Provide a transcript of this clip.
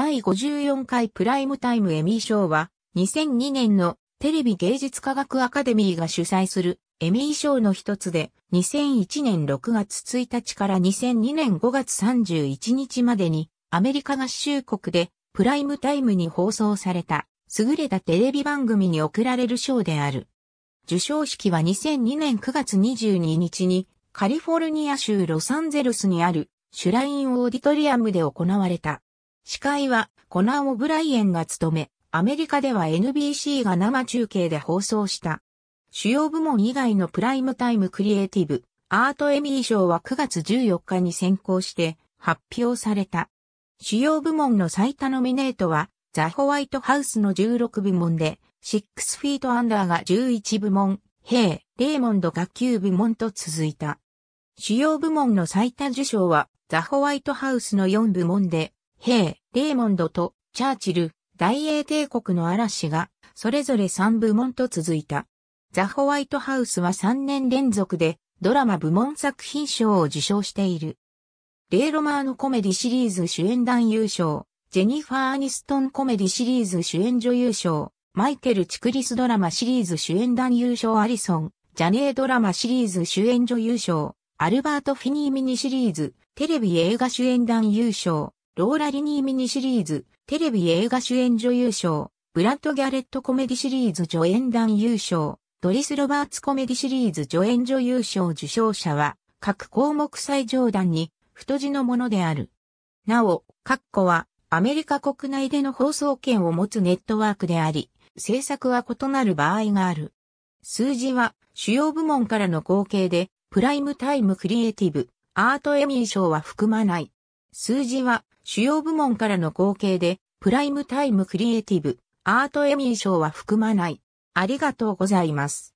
第54回プライムタイムエミー賞は、2002年のテレビ芸術科学アカデミーが主催するエミー賞の一つで、2001年6月1日から2002年5月31日までに、アメリカ合衆国でプライムタイムに放送された、優れたテレビ番組に贈られる賞である。受賞式は2002年9月22日に、カリフォルニア州ロサンゼルスにある、シュラインオーディトリアムで行われた。司会はコナン・オブライエンが務め、アメリカでは NBC が生中継で放送した。主要部門以外のプライムタイムクリエイティブ、アートエミー賞は9月14日に先行して発表された。主要部門の最多ノミネートは、ザ・ホワイトハウスの16部門で、シックスフィートアンダーが11部門、ヘイ、レーモンドが9部門と続いた。主要部門の最多受賞は、ザ・ホワイトハウスの4部門で、ヘイ、レーモンドとチャーチル、大英帝国の嵐が、それぞれ3部門と続いた。ザ・ホワイトハウスは3年連続で、ドラマ部門作品賞を受賞している。レイ・ロマーノコメディシリーズ主演男優賞、ジェニファー・アニストンコメディシリーズ主演女優賞、マイケル・チクリスドラマシリーズ主演男優賞アリソン、ジャネードラマシリーズ主演女優賞、アルバート・フィニーミニシリーズ、テレビ映画主演男優賞、ローラ・リニーミニシリーズ、テレビ映画主演女優賞、ブラッド・ギャレットコメディシリーズ助演男優賞、ドリス・ロバーツコメディシリーズ助演女優賞受賞者は、各項目最上段に、太字のものである。なお、括弧は、アメリカ国内での放送権を持つネットワークであり、制作は異なる場合がある。数字は、主要部門からの合計で、プライムタイムクリエイティブ、アートエミー賞は含まない。数字は主要部門からの合計で、プライムタイムクリエイティブ、アートエミー賞は含まない。ありがとうございます。